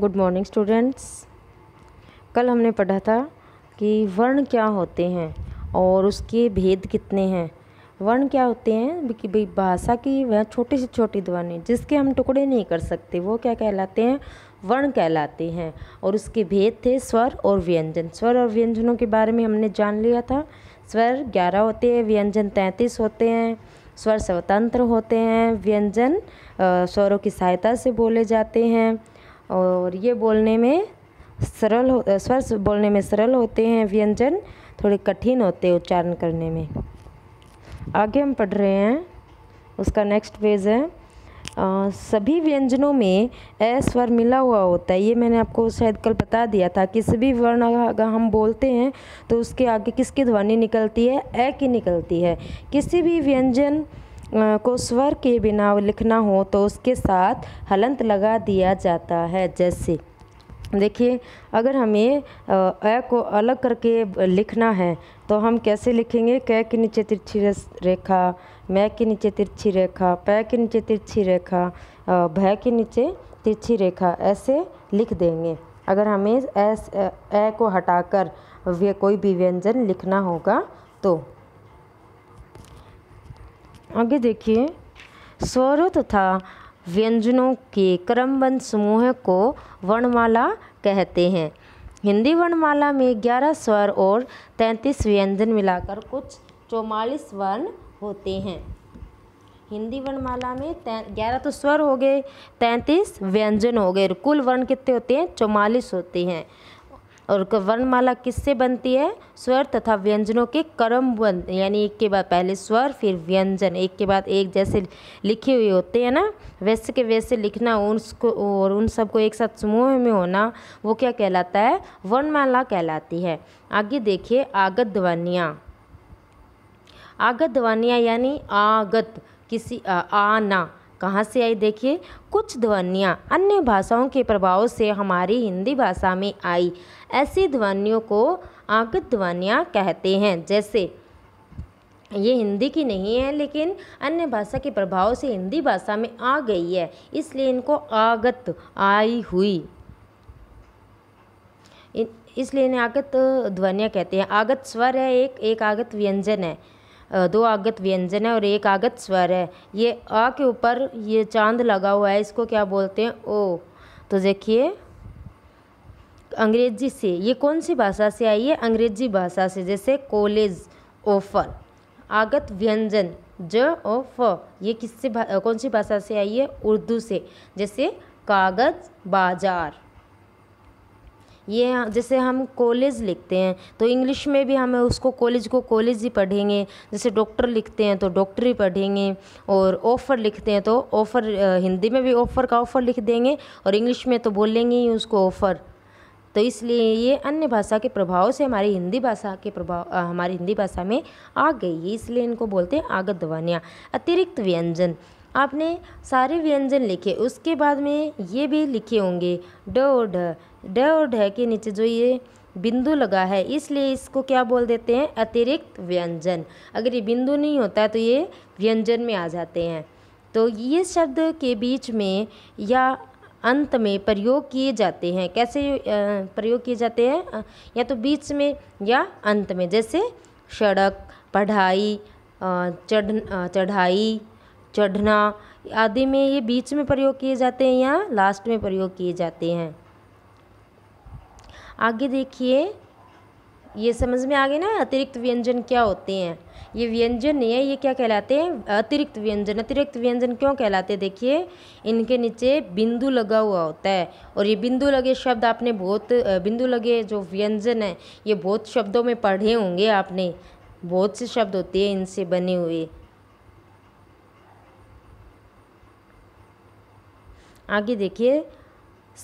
good morning students कल हमने पढ़ा था कि वर्ण क्या होते हैं और उसके भेद कितने हैं वर्ण क्या होते हैं कि भाई भाषा की वह छोटी से छोटी ध्वनि जिसके हम टुकड़े नहीं कर सकते वो क्या कहलाते हैं वर्ण कहलाते हैं और उसके भेद थे स्वर और व्यंजन स्वर और व्यंजनों के बारे में हमने जान लिया था स्वर ग्यारह होते हैं व्यंजन तैंतीस होते हैं स्वर स्वतंत्र होते हैं व्यंजन स्वरों की सहायता से बोले जाते हैं और ये बोलने में सरल हो स्वर बोलने में सरल होते हैं व्यंजन थोड़े कठिन होते हैं उच्चारण करने में आगे हम पढ़ रहे हैं उसका नेक्स्ट पेज है आ, सभी व्यंजनों में ए स्वर मिला हुआ होता है ये मैंने आपको शायद कल बता दिया था कि सभी वर्ण अगर हम बोलते हैं तो उसके आगे किसकी ध्वनि निकलती है ए की निकलती है किसी भी व्यंजन को स्वर के बिना लिखना हो तो उसके साथ हलंत लगा दिया जाता है जैसे देखिए अगर हमें अ को अलग करके लिखना है तो हम कैसे लिखेंगे क के नीचे तिरछी रेखा मैं के नीचे तिरछी रेखा प के नीचे तिरछी रेखा भय के नीचे तिरछी रेखा ऐसे लिख देंगे अगर हमें एस ए को हटाकर कोई भी व्यंजन लिखना होगा तो आगे देखिए स्वरों तथा व्यंजनों के क्रमबद्ध समूह को वर्णमाला कहते हैं हिंदी वर्णमाला में ग्यारह स्वर और तैंतीस व्यंजन मिलाकर कुछ चौवालीस वर्ण होते हैं हिंदी वर्णमाला में ग्यारह तो स्वर हो गए तैंतीस व्यंजन हो गए कुल वर्ण कितने होते हैं चौवालीस होते हैं और वर्णमाला किससे बनती है स्वर तथा व्यंजनों के क्रम बंद यानी एक के बाद पहले स्वर फिर व्यंजन एक के बाद एक जैसे लिखे हुए होते हैं ना वैसे के वैसे लिखना उनको और उन सबको एक साथ समूह में होना वो क्या कहलाता है वर्णमाला कहलाती है आगे देखिए आगत ध्वनियाँ आगत ध्वनियाँ यानी आगत किसी आ, आना कहाँ से आई देखिए कुछ ध्वनियाँ अन्य भाषाओं के प्रभाव से हमारी हिंदी भाषा में आई ऐसी ध्वनियों को आंकित ध्वनियाँ कहते हैं जैसे ये हिंदी की नहीं है लेकिन अन्य भाषा के प्रभाव से हिंदी भाषा में आ गई है इसलिए इनको आगत आई हुई इसलिए इन्हें आगत ध्वनियाँ कहते हैं आगत स्वर है एक एक आगत व्यंजन है दो आगत व्यंजन है और एक आगत स्वर है ये आ के ऊपर ये चांद लगा हुआ है इसको क्या बोलते हैं ओ तो देखिए अंग्रेजी से ये कौन सी भाषा से आई है अंग्रेजी भाषा से जैसे कॉलेज ऑफर आगत व्यंजन ज ओ फ ये किससे कौन सी भाषा से आई है उर्दू से जैसे कागज़ बाजार ये जैसे हम कॉलेज लिखते हैं तो इंग्लिश में भी हमें उसको कॉलेज को कॉलेज ही पढ़ेंगे जैसे डॉक्टर लिखते हैं तो डॉक्टर ही पढ़ेंगे और ऑफ़र लिखते हैं तो ऑफ़र हिंदी में भी ऑफ़र का ऑफ़र लिख देंगे और इंग्लिश में तो बोलेंगे ही उसको ऑफ़र तो इसलिए ये अन्य भाषा के प्रभाव से हमारी हिंदी भाषा के प्रभाव हमारी हिंदी भाषा में आ गई है इसलिए इनको बोलते हैं आगत ध्वनियाँ अतिरिक्त व्यंजन आपने सारे व्यंजन लिखे उसके बाद में ये भी लिखे होंगे ड और ढ ड और ढ के नीचे जो ये बिंदु लगा है इसलिए इसको क्या बोल देते हैं अतिरिक्त व्यंजन अगर ये बिंदु नहीं होता है तो ये व्यंजन में आ जाते हैं तो ये शब्द के बीच में या अंत में प्रयोग किए जाते हैं कैसे प्रयोग किए जाते हैं या तो बीच में या अंत में जैसे सड़क पढ़ाई चढ़ चढ़ाई चढ़ना आदि में ये बीच में प्रयोग किए जाते हैं या लास्ट में प्रयोग किए जाते हैं आगे देखिए ये समझ में आ गए ना अतिरिक्त व्यंजन क्या होते हैं ये व्यंजन नहीं है ये क्या कहलाते हैं अतिरिक्त व्यंजन अतिरिक्त व्यंजन क्यों कहलाते हैं देखिए इनके नीचे बिंदु लगा हुआ होता है और ये बिंदु लगे शब्द आपने बहुत बिंदु लगे जो व्यंजन है ये बहुत शब्दों में पढ़े होंगे आपने बहुत से शब्द होते हैं इनसे बने हुए आगे देखिए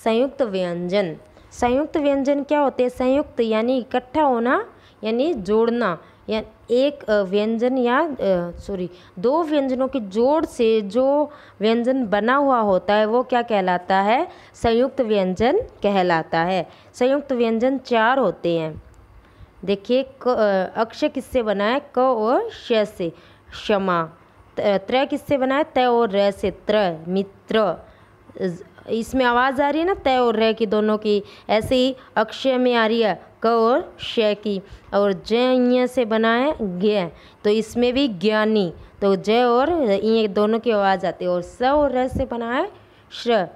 संयुक्त व्यंजन संयुक्त व्यंजन क्या होते हैं संयुक्त यानी इकट्ठा होना यानी जोड़ना या एक व्यंजन या सॉरी दो व्यंजनों के जोड़ से जो व्यंजन बना हुआ होता है वो क्या कहलाता है संयुक्त व्यंजन कहलाता है संयुक्त व्यंजन चार होते हैं देखिए अक्षय किससे बना है क और श से क्षमा त्रय किससे बना है तय और र से त्र मित्र इसमें आवाज़ आ रही है ना तय और रह की दोनों की ऐसे ही अक्षय में आ रही है क और श की और जय से बना है ज्ञ तो इसमें भी ज्ञानी तो जय और ये दोनों की आवाज़ आती है और स और र से बना है श्र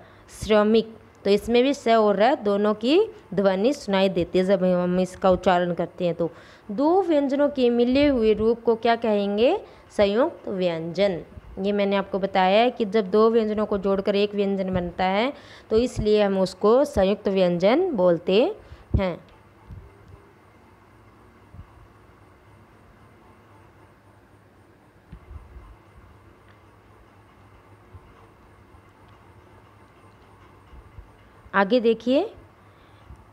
श्रमिक तो इसमें भी स और र दोनों की ध्वनि सुनाई देती है जब हम इसका उच्चारण करते हैं तो दो व्यंजनों के मिले हुए रूप को क्या कहेंगे संयुक्त व्यंजन ये मैंने आपको बताया है कि जब दो व्यंजनों को जोड़कर एक व्यंजन बनता है तो इसलिए हम उसको संयुक्त व्यंजन बोलते हैं आगे देखिए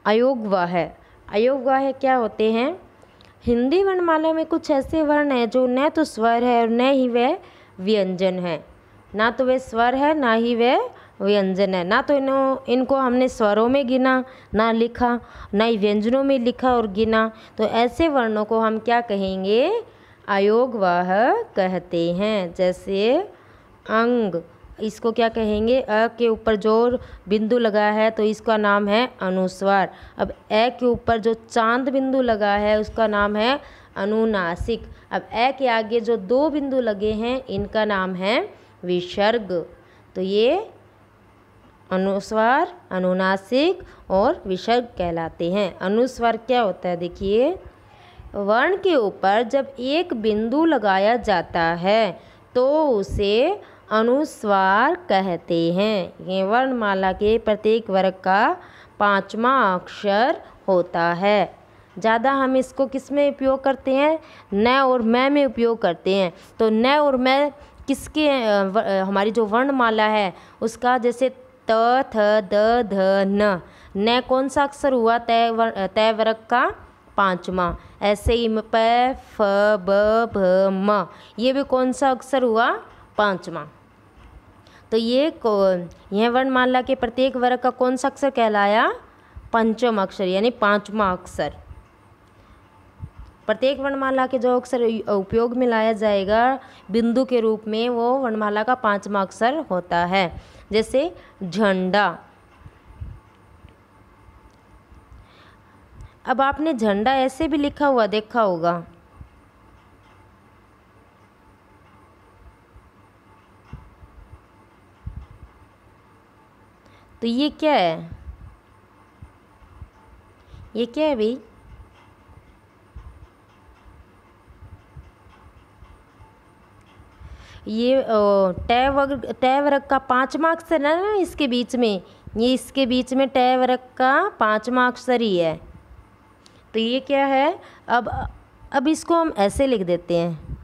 अयोगवाह है है क्या होते हैं हिंदी वर्णमाला में कुछ ऐसे वर्ण हैं जो न तो स्वर है और न ही वह व्यंजन है ना तो वे स्वर है ना ही वे व्यंजन है ना तो इन इनको हमने स्वरों में गिना ना लिखा ना ही व्यंजनों में लिखा और गिना तो ऐसे वर्णों को हम क्या कहेंगे आयोग वह कहते हैं जैसे अंग इसको क्या कहेंगे अ के ऊपर जो बिंदु लगा है तो इसका नाम है अनुस्वार अब ए के ऊपर जो चांद बिंदु लगा है उसका नाम है अनुनासिक अब ए के आगे जो दो बिंदु लगे हैं इनका नाम है विसर्ग तो ये अनुस्वार अनुनासिक और विसर्ग कहलाते हैं अनुस्वर क्या होता है देखिए वर्ण के ऊपर जब एक बिंदु लगाया जाता है तो उसे अनुस्वार कहते हैं ये वर्णमाला के प्रत्येक वर्ग का पांचवा अक्षर होता है ज़्यादा हम इसको किस में उपयोग करते हैं न और मैं में उपयोग करते हैं तो न और मैं किसके हमारी जो वर्णमाला है उसका जैसे त थ द ध न न कौन सा अक्षर हुआ तय वर, तय वर्ग का पाँचवा ऐसे ही म प फ ब भ म ये भी कौन सा अक्षर हुआ पाँचवा तो ये यह वर्णमाला के प्रत्येक वर्ग का कौन सा अक्षर कहलाया पंचम अक्षर यानी पाँचवा अक्षर प्रत्येक वर्णमाला के जो अक्षर उपयोग में लाया जाएगा बिंदु के रूप में वो वर्णमाला का पांचवा अक्षर होता है जैसे झंडा अब आपने झंडा ऐसे भी लिखा हुआ देखा होगा तो ये क्या है ये क्या है भाई ये टय वर्ग टय वर्ग का पाँच मार्क्स है ना इसके बीच में ये इसके बीच में टय वर्ग का पाँच मार्क्सर ही है तो ये क्या है अब अब इसको हम ऐसे लिख देते हैं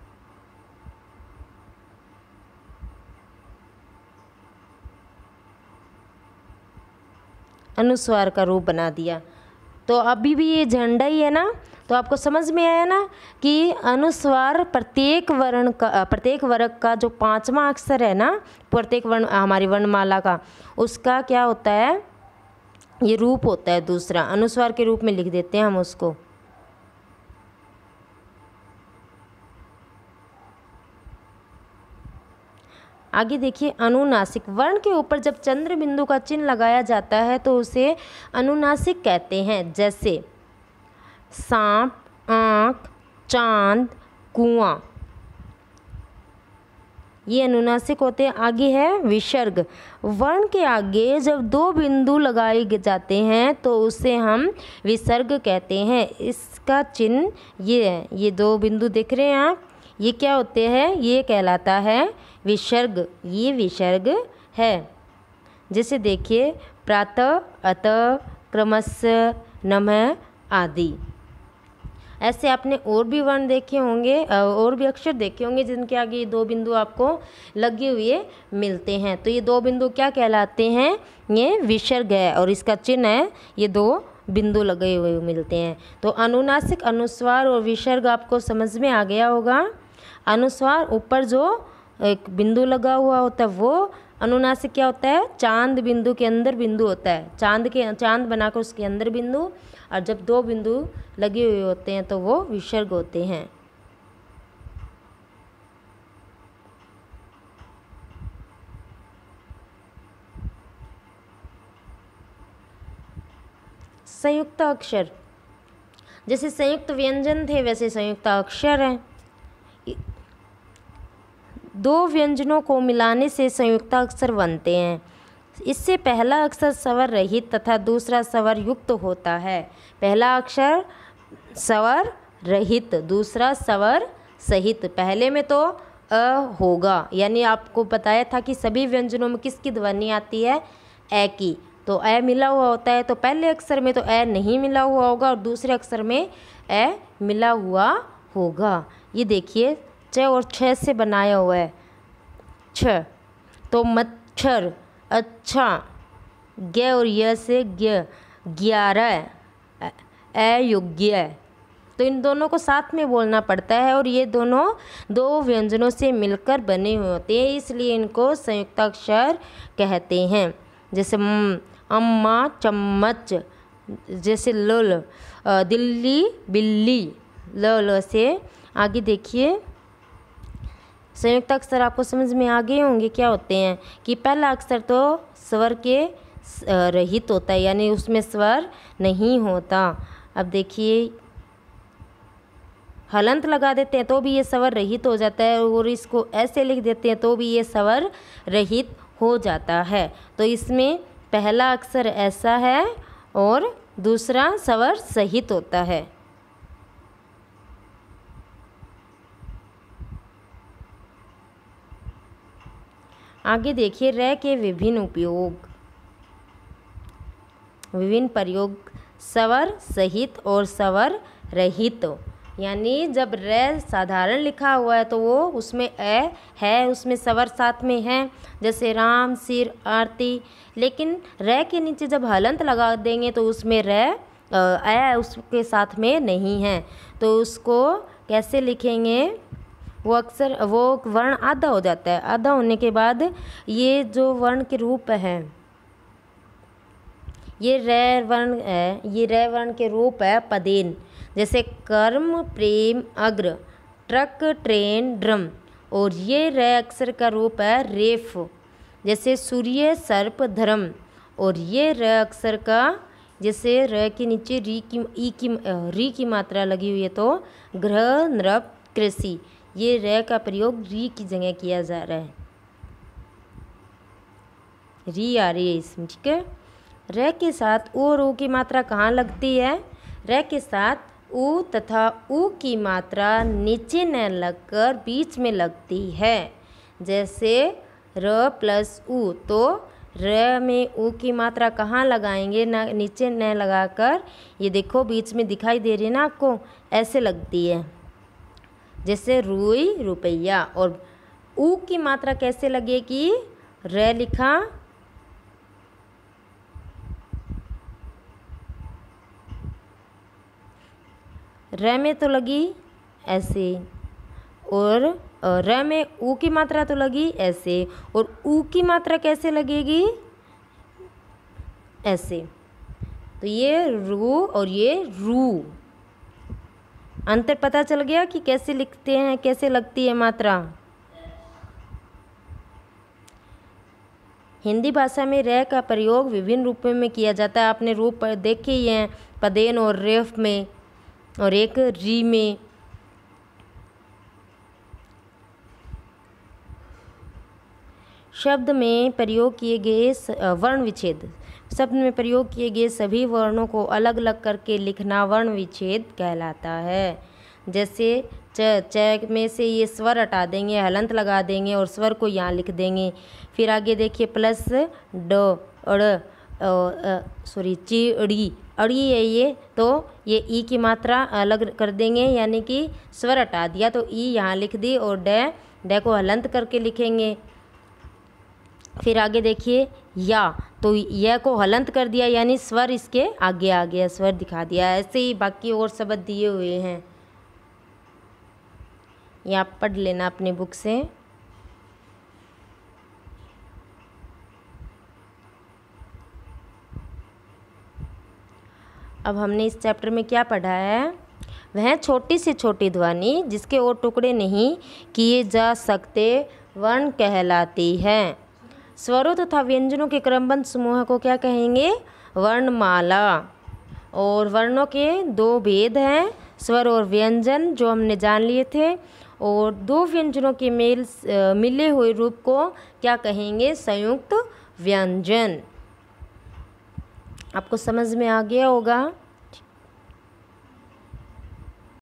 अनुस्वार का रूप बना दिया तो अभी भी ये झंडा ही है ना तो आपको समझ में आया ना कि अनुस्वार प्रत्येक वर्ण का प्रत्येक वर्ग का जो पांचवा अक्षर है ना प्रत्येक वर्ण हमारी वर्णमाला का उसका क्या होता है ये रूप होता है दूसरा अनुस्वार के रूप में लिख देते हैं हम उसको आगे देखिए अनुनासिक वर्ण के ऊपर जब चंद्र बिंदु का चिन्ह लगाया जाता है तो उसे अनुनासिक कहते हैं जैसे सांप आँख चांद कुआं ये अनुनासिक होते हैं आगे है विसर्ग वर्ण के आगे जब दो बिंदु लगाए जाते हैं तो उसे हम विसर्ग कहते हैं इसका चिन्ह ये है ये दो बिंदु देख रहे हैं आप ये क्या होते हैं ये कहलाता है विसर्ग ये विसर्ग है जैसे देखिए प्रातः अतः क्रमश नमः आदि ऐसे आपने और भी वर्ण देखे होंगे और भी अक्षर देखे होंगे जिनके आगे ये दो बिंदु आपको लगे हुए मिलते हैं तो ये दो बिंदु क्या कहलाते हैं ये विसर्ग है और इसका चिन्ह है ये दो बिंदु लगे हुए मिलते हैं तो अनुनासिक अनुस्वार और विसर्ग आपको समझ में आ गया होगा अनुस्वार ऊपर जो एक बिंदु लगा हुआ होता है वो अनुनासिक क्या होता है चांद बिंदु के अंदर बिंदु होता है चांद के चांद बनाकर उसके अंदर बिंदु और जब दो बिंदु लगे हुए होते हैं तो वो विसर्ग होते हैं संयुक्त अक्षर जैसे संयुक्त व्यंजन थे वैसे संयुक्त अक्षर हैं दो व्यंजनों को मिलाने से संयुक्त अक्षर बनते हैं इससे पहला अक्षर स्वर रहित तथा दूसरा स्वर युक्त होता है पहला अक्षर स्वर रहित दूसरा स्वर सहित पहले में तो अ होगा यानी आपको बताया था कि सभी व्यंजनों में किसकी ध्वनि आती है ए की तो ए मिला हुआ होता है तो पहले अक्षर में तो ए नहीं मिला हुआ होगा और दूसरे अक्षर में ए मिला हुआ होगा ये देखिए छ और छ से बनाया हुआ है छ तो मच्छर अच्छा ग और य से ज्ञ ग्यारह अयोग्य तो इन दोनों को साथ में बोलना पड़ता है और ये दोनों दो व्यंजनों से मिलकर बने हुए होते हैं इसलिए इनको संयुक्ताक्षर कहते हैं जैसे अम्मा चम्मच जैसे लोल दिल्ली बिल्ली लोल से आगे देखिए संयुक्त अक्षर आपको समझ में आ गए होंगे क्या होते हैं कि पहला अक्षर तो स्वर के रहित होता है यानी उसमें स्वर नहीं होता अब देखिए हलंत लगा देते हैं तो भी ये स्वर रहित हो जाता है और इसको ऐसे लिख देते हैं तो भी ये स्वर रहित हो जाता है तो इसमें पहला अक्षर ऐसा है और दूसरा स्वर सहित होता है आगे देखिए र के विभिन्न उपयोग विभिन्न प्रयोग सवर सहित और सवर रहित यानी जब र साधारण लिखा हुआ है तो वो उसमें ए है उसमें सवर साथ में है जैसे राम सिर आरती लेकिन र के नीचे जब हलंत लगा देंगे तो उसमें र अ उसके साथ में नहीं है तो उसको कैसे लिखेंगे वो अक्सर वो वर्ण आधा हो जाता है आधा होने के बाद ये जो वर्ण के रूप है ये रय वर्ण है ये रै वर्ण के रूप है पदेन जैसे कर्म प्रेम अग्र ट्रक ट्रेन ड्रम और ये रै अक्षर का रूप है रेफ जैसे सूर्य सर्प धर्म और ये र अक्षर का जैसे र के नीचे री की ई की री की मात्रा लगी हुई है तो ग्रह नृप कृषि ये रे का प्रयोग री की जगह किया जा रहा है री आ रही है इसमें ठीक है रे के साथ ओ और ओ की मात्रा कहाँ लगती है रे के साथ उ तथा उ की मात्रा नीचे न लगकर बीच में लगती है जैसे र प्लस उ तो र में उ की मात्रा कहाँ लगाएंगे ना नीचे न लगाकर ये देखो बीच में दिखाई दे रही है ना आपको ऐसे लगती है जैसे रुई रुपया और ऊ की मात्रा कैसे लगेगी र लिखा र में तो लगी ऐसे और र में उ की मात्रा तो लगी ऐसे और ऊ की मात्रा कैसे लगेगी ऐसे तो ये रू और ये रू अंतर पता चल गया कि कैसे लिखते हैं कैसे लगती है मात्रा हिंदी भाषा में र का प्रयोग विभिन्न रूपों में किया जाता है आपने रूप देखे ही हैं पदेन और रेफ में और एक री में शब्द में प्रयोग किए गए वर्ण विच्छेद शब्द में प्रयोग किए गए सभी वर्णों को अलग अलग करके लिखना वर्ण विच्छेद कहलाता है जैसे च च में से ये स्वर हटा देंगे हलंत लगा देंगे और स्वर को यहाँ लिख देंगे फिर आगे देखिए प्लस ड अड़ सॉरी ची अड़ी है ये तो ये ई की मात्रा अलग कर देंगे यानी कि स्वर हटा दिया तो ई यहाँ लिख दी और ड को हलंत करके लिखेंगे फिर आगे देखिए या तो यह को हलंत कर दिया यानी स्वर इसके आगे आ गया स्वर दिखा दिया ऐसे ही बाकी और शब्द दिए हुए हैं यहाँ पढ़ लेना अपनी बुक से अब हमने इस चैप्टर में क्या पढ़ा है वह छोटी से छोटी ध्वनि जिसके और टुकड़े नहीं किए जा सकते वर्ण कहलाती है स्वरों तथा व्यंजनों के क्रमबद्ध समूह को क्या कहेंगे वर्णमाला और वर्णों के दो भेद हैं स्वर और व्यंजन जो हमने जान लिए थे और दो व्यंजनों के मेल मिले हुए रूप को क्या कहेंगे संयुक्त व्यंजन आपको समझ में आ गया होगा